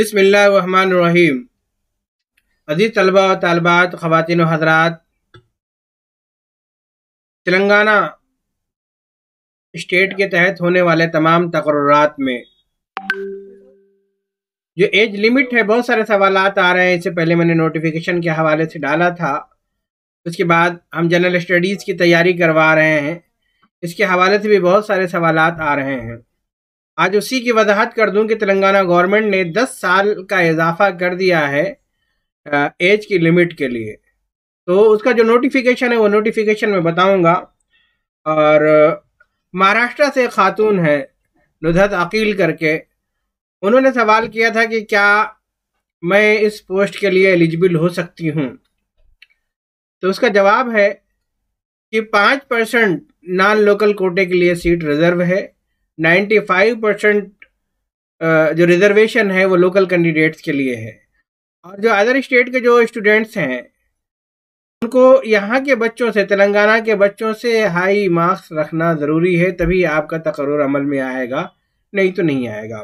बसमीम अजीज़ तलबा और तालबात ख़वान हजरात तेलंगाना स्टेट के तहत होने वाले तमाम तकरार में जो एज लिमिट है बहुत सारे सवाल आ रहे हैं इससे पहले मैंने नोटिफिकेशन के हवाले से डाला था उसके बाद हम जनरल स्टडीज़ की तैयारी करवा रहे हैं इसके हवाले से भी बहुत सारे सवाल आ रहे हैं आज उसी की वजाहत कर दूं कि तेलंगाना गवर्नमेंट ने 10 साल का इजाफा कर दिया है एज की लिमिट के लिए तो उसका जो नोटिफिकेशन है वो नोटिफिकेशन में बताऊंगा और महाराष्ट्र से खातून है नुदहत अकील करके उन्होंने सवाल किया था कि क्या मैं इस पोस्ट के लिए एलिजिबल हो सकती हूँ तो उसका जवाब है कि पाँच परसेंट नॉन लोकल कोटे के लिए सीट रिजर्व है नाइन्टी फाइव परसेंट जो रिजर्वेशन है वो लोकल कैंडिडेट्स के लिए है और जो अदर स्टेट के जो स्टूडेंट्स हैं उनको यहाँ के बच्चों से तेलंगाना के बच्चों से हाई मार्क्स रखना ज़रूरी है तभी आपका तकर अमल में आएगा नहीं तो नहीं आएगा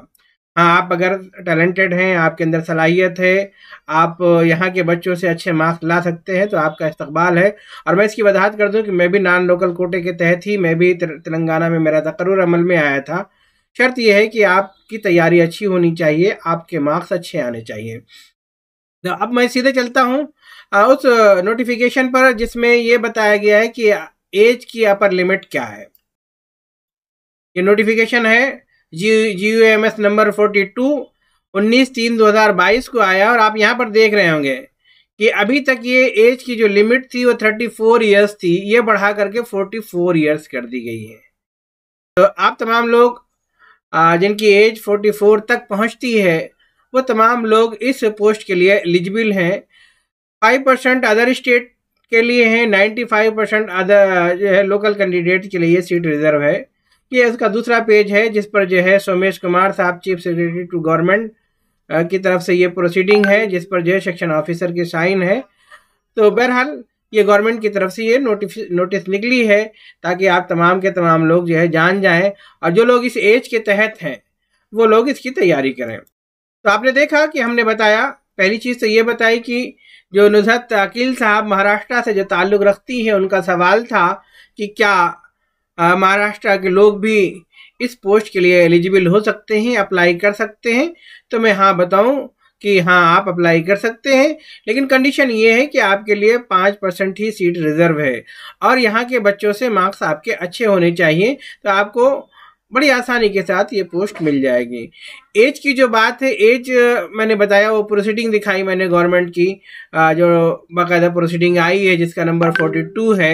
हाँ आप अगर टैलेंटेड हैं आपके अंदर सलाहियत है आप यहाँ के बच्चों से अच्छे मार्क्स ला सकते हैं तो आपका इस्तबाल है और मैं इसकी वजाहत कर दूँ कि मैं भी नान लोकल कोटे के तहत ही मैं भी तेलंगाना में मेरा तकर अमल में आया था शर्त यह है कि आपकी तैयारी अच्छी होनी चाहिए आपके मार्क्स अच्छे आने चाहिए तो अब मैं सीधे चलता हूँ उस नोटिफिकेशन पर जिसमें ये बताया गया है कि एज की अपर लिमिट क्या है ये नोटिफिकेशन है G U M S number forty two उन्नीस तीन दो हज़ार बाईस को आया और आप यहाँ पर देख रहे होंगे कि अभी तक ये एज की जो लिमिट थी वो थर्टी फोर ईयर्स थी ये बढ़ा करके फोर्टी फोर ईयर्स कर दी गई है तो आप तमाम लोग जिनकी एज फोर्टी फोर तक पहुँचती है वो तमाम लोग इस पोस्ट के लिए एलिजिबल हैं फाइव परसेंट अदर स्टेट के लिए हैं नाइन्टी फाइव परसेंट अदर जो है लोकल कैंडिडेट के लिए सीट रिजर्व है ये उसका दूसरा पेज है जिस पर जो है सोमेश कुमार साहब चीफ सेक्रेटरी टू गवर्नमेंट की तरफ से ये प्रोसीडिंग है जिस पर जो है सेक्शन ऑफिसर के साइन है तो बहरहाल ये गवर्नमेंट की तरफ से ये नोटिस नोटिस निकली है ताकि आप तमाम के तमाम लोग जो है जान जाएं और जो लोग इस एज के तहत हैं वो लोग इसकी तैयारी करें तो आपने देखा कि हमने बताया पहली चीज़ तो ये बताई कि जो नुजहत अकील साहब महाराष्ट्र से जो ताल्लुक़ रखती हैं उनका सवाल था कि क्या महाराष्ट्र के लोग भी इस पोस्ट के लिए एलिजिबल हो सकते हैं अप्लाई कर सकते हैं तो मैं हाँ बताऊं कि हाँ आप अप्लाई कर सकते हैं लेकिन कंडीशन ये है कि आपके लिए पाँच परसेंट ही सीट रिजर्व है और यहाँ के बच्चों से मार्क्स आपके अच्छे होने चाहिए तो आपको बड़ी आसानी के साथ ये पोस्ट मिल जाएगी एज की जो बात है एज मैंने बताया वो प्रोसीडिंग दिखाई मैंने गवर्नमेंट की जो बाकायदा प्रोसीडिंग आई है जिसका नंबर फोर्टी टू है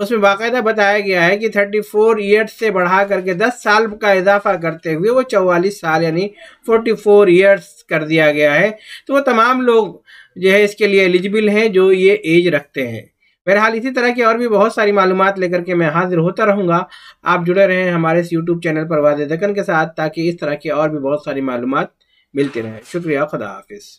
उसमें बाकायदा बताया गया है कि 34 फोर ईयर्स से बढ़ा करके 10 साल का इजाफा करते हुए वो 44 साल यानी 44 फोर ईयर्स कर दिया गया है तो वो तमाम लोग जो है इसके लिए एलिजिबल हैं जो ये एज रखते हैं बहरहाल इसी तरह की और भी बहुत सारी मालूम लेकर के मैं हाजिर होता रहूँगा आप जुड़े रहें हमारे इस यूट्यूब चैनल पर वाज दकन के साथ ताकि इस तरह की और भी बहुत सारी मालूम मिलती रहें शुक्रिया खुदा हाफिज़